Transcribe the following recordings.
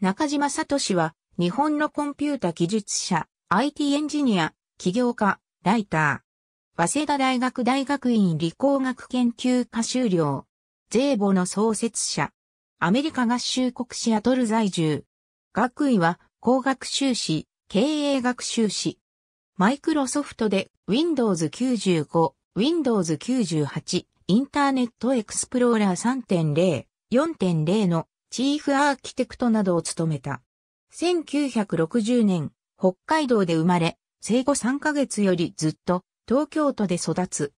中島聡は、日本のコンピュータ技術者、IT エンジニア、起業家、ライター。早稲田大学大学院理工学研究科修了。税簿の創設者。アメリカ合衆国シアトル在住。学位は工学修士、経営学修士。マイクロソフトで Windows 95、Windows 98、インターネットエクスプローラー3.0、4.0のチーフアーキテクトなどを務めた。1960年、北海道で生まれ、生後3ヶ月よりずっと東京都で育つ。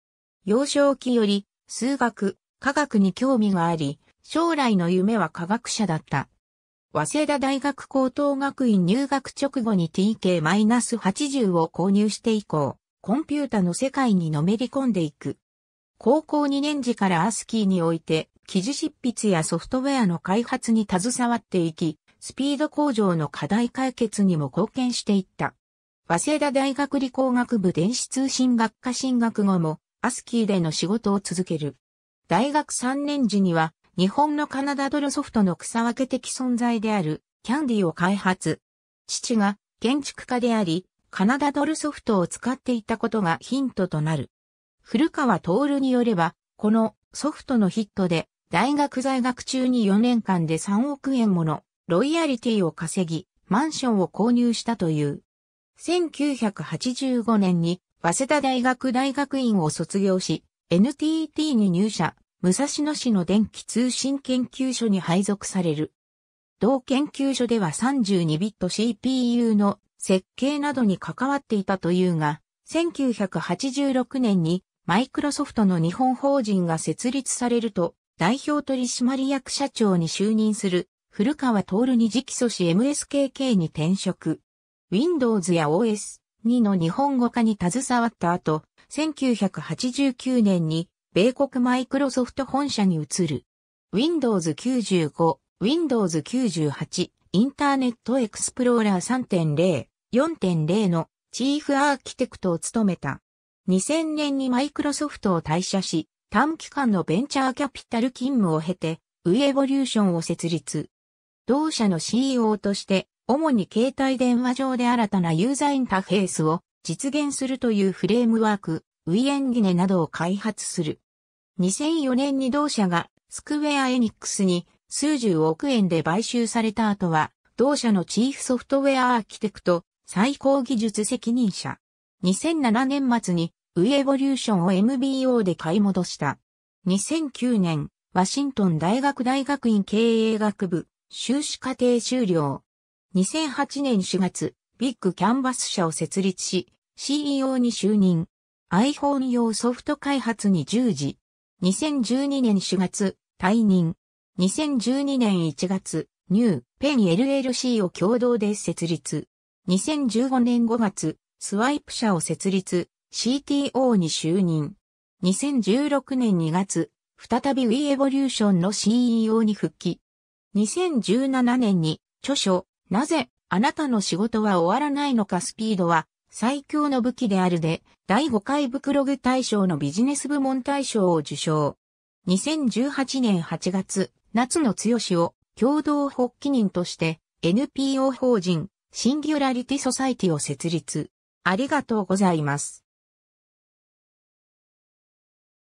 幼少期より数学、科学に興味があり、将来の夢は科学者だった。早稲田大学高等学院入学直後に TK-80 を購入して以降、コンピュータの世界にのめり込んでいく。高校2年時からアスキーにおいて、記事執筆やソフトウェアの開発に携わっていき、スピード向上の課題解決にも貢献していった。早稲田大学理工学部電子通信学科進学後も、アスキーでの仕事を続ける。大学3年時には、日本のカナダドルソフトの草分け的存在である、キャンディを開発。父が建築家であり、カナダドルソフトを使っていたことがヒントとなる。古川徹によれば、このソフトのヒットで、大学在学中に4年間で3億円ものロイヤリティを稼ぎ、マンションを購入したという。1985年に、早稲田大学大学院を卒業し、NTT に入社、武蔵野市の電気通信研究所に配属される。同研究所では32ビット CPU の設計などに関わっていたというが、1986年にマイクロソフトの日本法人が設立されると、代表取締役社長に就任する古川徹に次期組 MSKK に転職。Windows や OS 2の日本語化に携わった後、1989年に米国マイクロソフト本社に移る。Windows 95、Windows 98、インターネットエクスプローラー3.0、4.0のチーフアーキテクトを務めた。2000年にマイクロソフトを退社し、短期間のベンチャーキャピタル勤務を経て、ウエボリューションを設立。同社の CEO として、主に携帯電話上で新たなユーザーインターフェースを実現するというフレームワーク、ウィエンギネなどを開発する。2004年に同社がスクウェアエニックスに数十億円で買収された後は、同社のチーフソフトウェアアーキテクト、最高技術責任者。2007年末にウィエボリューションを MBO で買い戻した。2009年、ワシントン大学大学院経営学部、修士課程修了。2008年4月、ビッグキャンバス社を設立し、CEO に就任。iPhone 用ソフト開発に従事。2012年4月、退任。2012年1月、ニュー、ペン LLC を共同で設立。2015年5月、スワイプ社を設立。CTO に就任。2016年2月、再び We Evolution の CEO に復帰。2017年に著書、なぜあなたの仕事は終わらないのかスピードは最強の武器であるで、第5回ブクログ大賞のビジネス部門大賞を受賞。2018年8月、夏野剛を共同発起人として NPO 法人シンギュラリティソサイティを設立。ありがとうございます。